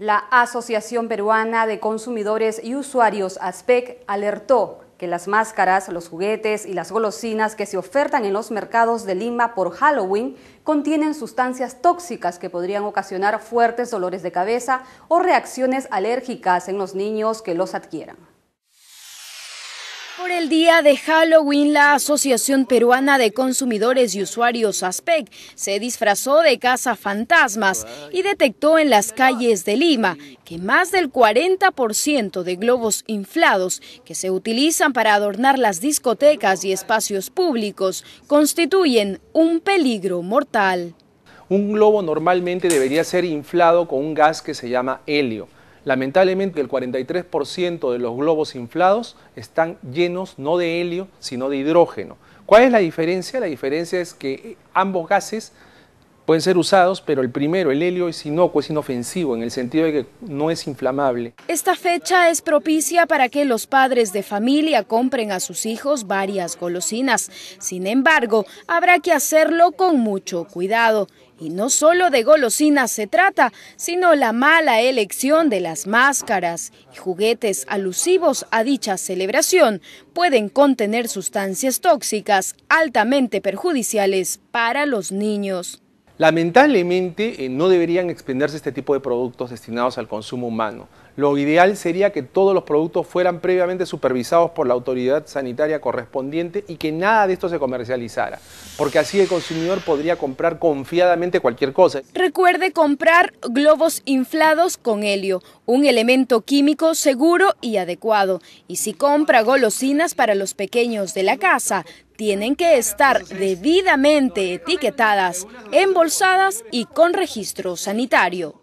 La Asociación Peruana de Consumidores y Usuarios, ASPEC, alertó que las máscaras, los juguetes y las golosinas que se ofertan en los mercados de Lima por Halloween contienen sustancias tóxicas que podrían ocasionar fuertes dolores de cabeza o reacciones alérgicas en los niños que los adquieran. Por el día de Halloween, la Asociación Peruana de Consumidores y Usuarios ASPEC se disfrazó de casa fantasmas y detectó en las calles de Lima que más del 40% de globos inflados que se utilizan para adornar las discotecas y espacios públicos constituyen un peligro mortal. Un globo normalmente debería ser inflado con un gas que se llama helio Lamentablemente el 43% de los globos inflados están llenos no de helio, sino de hidrógeno. ¿Cuál es la diferencia? La diferencia es que ambos gases Pueden ser usados, pero el primero, el helio, es inocuo, es inofensivo, en el sentido de que no es inflamable. Esta fecha es propicia para que los padres de familia compren a sus hijos varias golosinas. Sin embargo, habrá que hacerlo con mucho cuidado. Y no solo de golosinas se trata, sino la mala elección de las máscaras y juguetes alusivos a dicha celebración pueden contener sustancias tóxicas altamente perjudiciales para los niños. Lamentablemente eh, no deberían expenderse este tipo de productos destinados al consumo humano. Lo ideal sería que todos los productos fueran previamente supervisados por la autoridad sanitaria correspondiente y que nada de esto se comercializara, porque así el consumidor podría comprar confiadamente cualquier cosa. Recuerde comprar globos inflados con helio, un elemento químico seguro y adecuado. Y si compra golosinas para los pequeños de la casa, tienen que estar debidamente etiquetadas, embolsadas y con registro sanitario.